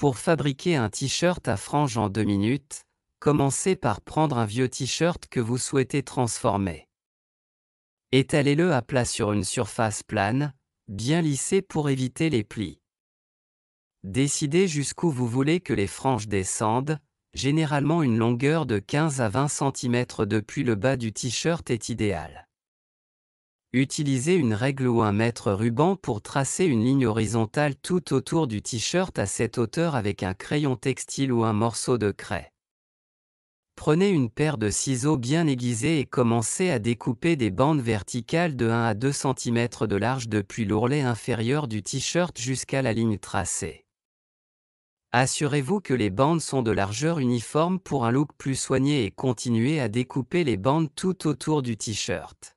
Pour fabriquer un t-shirt à franges en deux minutes, commencez par prendre un vieux t-shirt que vous souhaitez transformer. Étalez-le à plat sur une surface plane, bien lissée pour éviter les plis. Décidez jusqu'où vous voulez que les franges descendent, généralement une longueur de 15 à 20 cm depuis le bas du t-shirt est idéale. Utilisez une règle ou un mètre ruban pour tracer une ligne horizontale tout autour du t-shirt à cette hauteur avec un crayon textile ou un morceau de craie. Prenez une paire de ciseaux bien aiguisés et commencez à découper des bandes verticales de 1 à 2 cm de large depuis l'ourlet inférieur du t-shirt jusqu'à la ligne tracée. Assurez-vous que les bandes sont de largeur uniforme pour un look plus soigné et continuez à découper les bandes tout autour du t-shirt.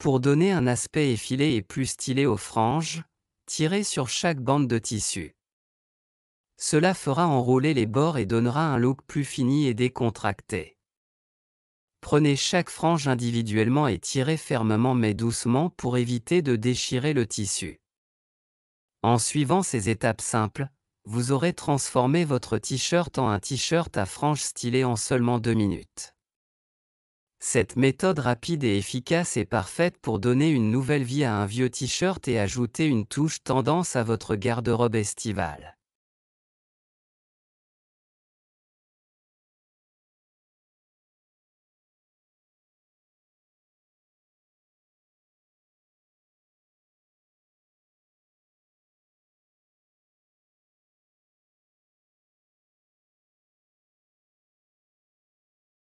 Pour donner un aspect effilé et plus stylé aux franges, tirez sur chaque bande de tissu. Cela fera enrouler les bords et donnera un look plus fini et décontracté. Prenez chaque frange individuellement et tirez fermement mais doucement pour éviter de déchirer le tissu. En suivant ces étapes simples, vous aurez transformé votre t-shirt en un t-shirt à franges stylées en seulement 2 minutes. Cette méthode rapide et efficace est parfaite pour donner une nouvelle vie à un vieux t-shirt et ajouter une touche tendance à votre garde-robe estivale.